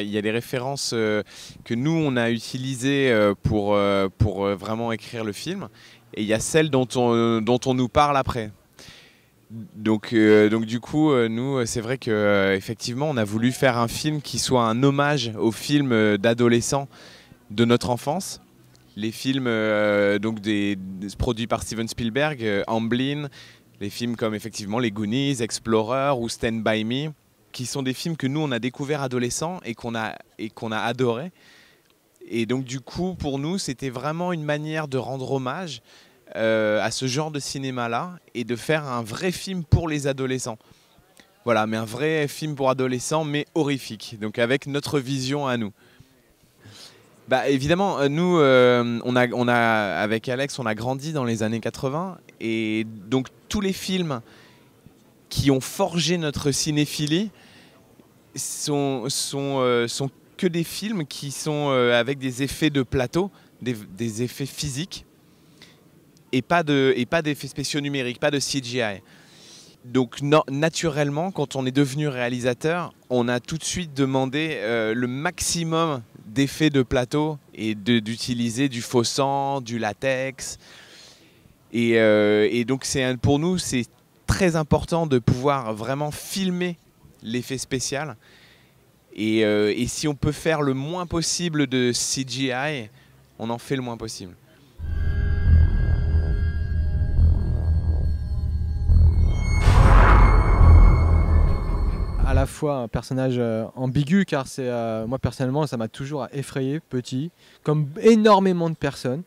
il y a des références euh, que nous, on a utilisées euh, pour, euh, pour vraiment écrire le film. Et il y a celles dont on, dont on nous parle après. Donc, donc du coup, nous, c'est vrai qu'effectivement, on a voulu faire un film qui soit un hommage aux films d'adolescents de notre enfance. Les films donc des, produits par Steven Spielberg, Amblin, les films comme effectivement Les Goonies, Explorer ou Stand By Me qui sont des films que nous on a découverts adolescents et qu'on a et qu'on a adoré. Et donc du coup pour nous c'était vraiment une manière de rendre hommage euh, à ce genre de cinéma là et de faire un vrai film pour les adolescents. Voilà, mais un vrai film pour adolescents mais horrifique. Donc avec notre vision à nous. Bah évidemment, euh, nous, euh, on, a, on a, avec Alex, on a grandi dans les années 80. Et donc tous les films qui ont forgé notre cinéphilie, sont, sont, euh, sont que des films qui sont euh, avec des effets de plateau, des, effets physiques, et pas d'effets spéciaux numériques, pas de CGI. Donc naturellement, quand on est devenu réalisateur, on a tout de suite demandé euh, le maximum d'effets de plateau et d'utiliser du faux sang, du latex. Et, et donc pour nous, c'est très important de pouvoir vraiment filmer l'effet spécial. Euh, et, si on peut faire le moins possible de CGI, on en fait le moins possible. À la fois un personnage euh, ambigu car c'est euh, moi personnellement ça m'a toujours effrayé petit comme énormément de personnes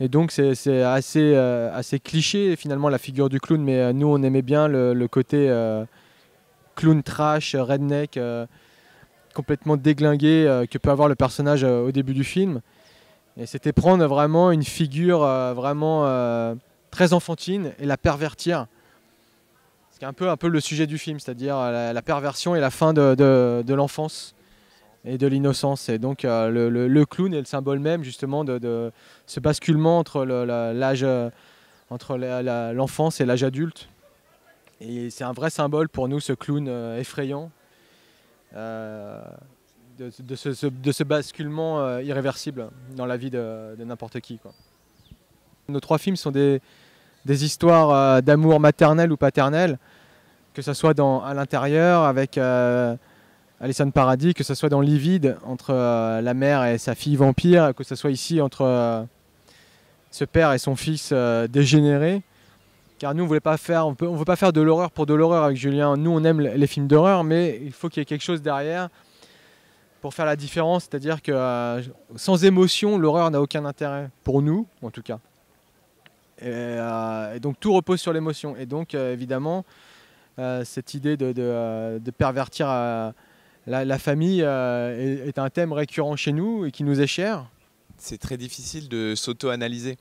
et donc c'est assez assez cliché finalement la figure du clown mais nous on aimait bien le côté clown trash, euh, redneck, euh, complètement déglingué euh, que peut avoir le personnage au début du film. Et c'était prendre vraiment une figure vraiment très enfantine et la pervertir. Ce qui est un peu, un peu le sujet du film, c'est-à-dire la, perversion et la fin de, l'enfance et de l'innocence. Et donc le, clown est le symbole même justement de, de ce basculement entre l'âge, entre l'enfance et l'âge adulte. Et c'est un vrai symbole pour nous, ce clown euh, effrayant, euh, de, ce, basculement euh, irréversible dans la vie de, n'importe qui. Nos trois films sont des, histoires d'amour maternel ou paternel, que ce soit à l'intérieur avec Alison Paradis, que ce soit dans Livide entre la mère et sa fille vampire, que ce soit ici entre ce père et son fils dégénéré car nous on voulait pas faire, veut pas faire de l'horreur pour de l'horreur avec Julien. Nous on aime les films d'horreur, mais il faut qu'il y ait quelque chose derrière pour faire la différence, c'est-à-dire que euh, sans émotion, l'horreur n'a aucun intérêt pour nous, en tout cas. Et, euh, donc tout repose sur l'émotion. Et donc euh, évidemment, cette idée de, pervertir la, famille est un thème récurrent chez nous et qui nous est cher. C'est très difficile de s'auto-analyser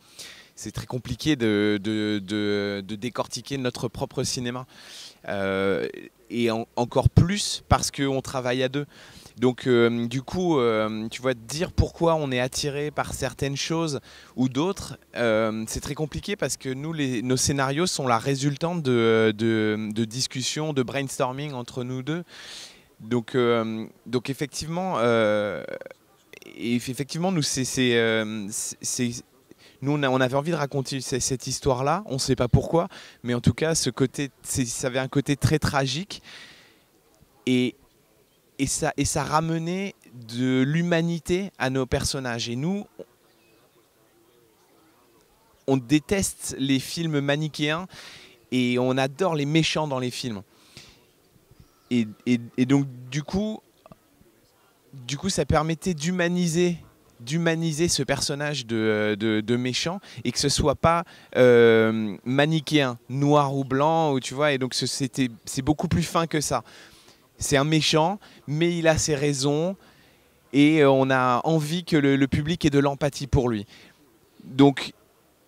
c'est très compliqué de, de, de, décortiquer notre propre cinéma. Euh, et encore plus parce qu'on travaille à deux. Donc euh, du coup, euh, tu vois, dire pourquoi on est attiré par certaines choses ou d'autres, c'est très compliqué parce que nous, les, nos scénarios sont la résultante de, de discussions, de brainstorming entre nous deux. Donc, donc effectivement, effectivement, nous, c'est, nous, on, avait envie de raconter cette histoire-là. On ne sait pas pourquoi, mais en tout cas, ce côté, ça avait un côté très tragique. Et, ça, et ça ramenait de l'humanité à nos personnages. Et nous, on déteste les films manichéens et on adore les méchants dans les films. Et, et donc, du coup, du coup, ça permettait d'humaniser d'humaniser ce personnage euh, de, de, méchant et que ce soit pas euh, manichéen, noir ou blanc, ou tu vois, et donc c'était, c'est beaucoup plus fin que ça. C'est un méchant, mais il a ses raisons et euh, on a envie que le, public ait de l'empathie pour lui. Donc,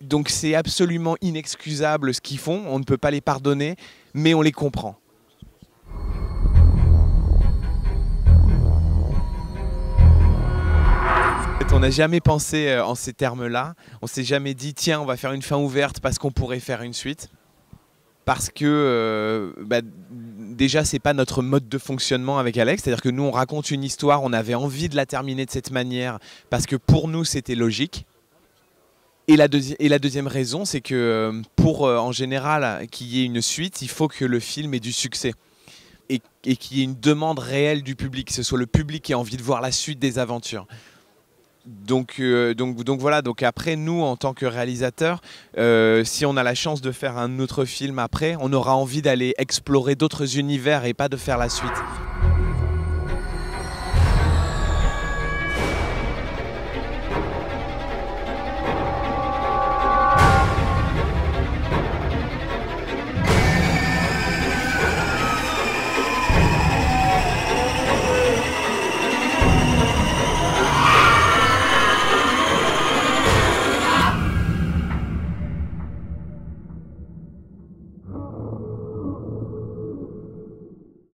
donc c'est absolument inexcusable ce qu'ils font, on ne peut pas les pardonner, mais on les comprend. On n'a jamais pensé euh, en ces termes-là. On s'est jamais dit, tiens, on va faire une fin ouverte parce qu'on pourrait faire une suite. Parce que euh, bah, déjà, c'est pas notre mode de fonctionnement avec Alex. C'est-à-dire que nous, on raconte une histoire, on avait envie de la terminer de cette manière parce que pour nous, c'était logique. Et la, deuxième raison, c'est que euh, pour, en général, qu'il y ait une suite, il faut que le film ait du succès et, et qu'il y ait une demande réelle du public, que ce soit le public qui a envie de voir la suite des aventures. Euh, donc, donc voilà, donc après nous en tant que réalisateurs, euh, si on a la chance de faire un autre film après, on aura envie d'aller explorer d'autres univers et pas de faire la suite.